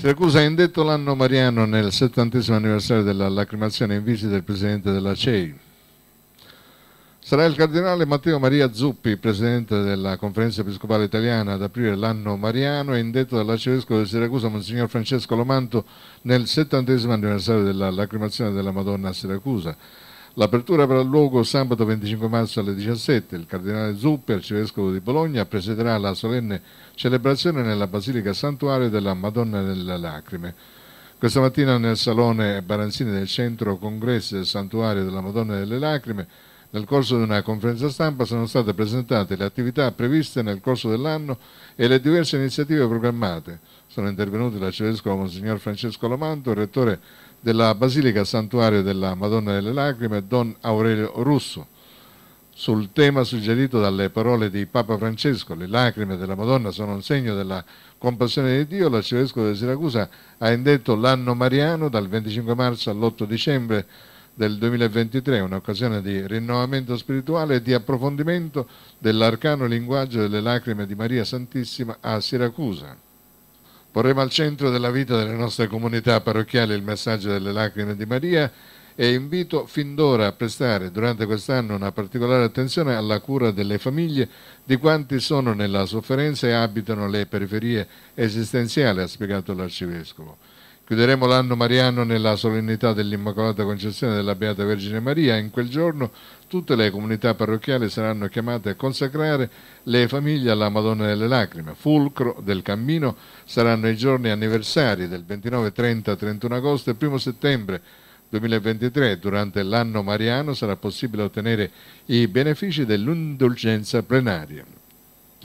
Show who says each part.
Speaker 1: Siracusa è indetto l'anno mariano nel settantesimo anniversario della lacrimazione in visita del presidente della CEI. Sarà il cardinale Matteo Maria Zuppi, presidente della Conferenza Episcopale Italiana, ad aprire l'anno mariano e indetto dall'arcivescovo di Siracusa, Monsignor Francesco Lomanto, nel settantesimo anniversario della lacrimazione della Madonna a Siracusa. L'apertura avrà luogo sabato 25 marzo alle 17. Il cardinale Zuppi, arcivescovo di Bologna, presiderà la solenne celebrazione nella Basilica Santuario della Madonna delle Lacrime. Questa mattina nel Salone Baranzini del Centro Congressi del Santuario della Madonna delle Lacrime, nel corso di una conferenza stampa sono state presentate le attività previste nel corso dell'anno e le diverse iniziative programmate. Sono intervenuti l'arcivescovo Monsignor Francesco Lomanto, il rettore della Basilica Santuario della Madonna delle Lacrime Don Aurelio Russo sul tema suggerito dalle parole di Papa Francesco, le lacrime della Madonna sono un segno della compassione di Dio, l'arcivescovo di Siracusa ha indetto l'anno mariano dal 25 marzo all'8 dicembre del 2023, un'occasione di rinnovamento spirituale e di approfondimento dell'arcano linguaggio delle lacrime di Maria Santissima a Siracusa. Porremo al centro della vita delle nostre comunità parrocchiali il messaggio delle lacrime di Maria e invito fin d'ora a prestare durante quest'anno una particolare attenzione alla cura delle famiglie di quanti sono nella sofferenza e abitano le periferie esistenziali, ha spiegato l'Arcivescovo. Chiuderemo l'anno mariano nella solennità dell'Immacolata Concezione della Beata Vergine Maria. In quel giorno tutte le comunità parrocchiali saranno chiamate a consacrare le famiglie alla Madonna delle Lacrime. Fulcro del cammino saranno i giorni anniversari del 29, 30, 31 agosto e 1 settembre 2023. Durante l'anno mariano sarà possibile ottenere i benefici dell'indulgenza plenaria.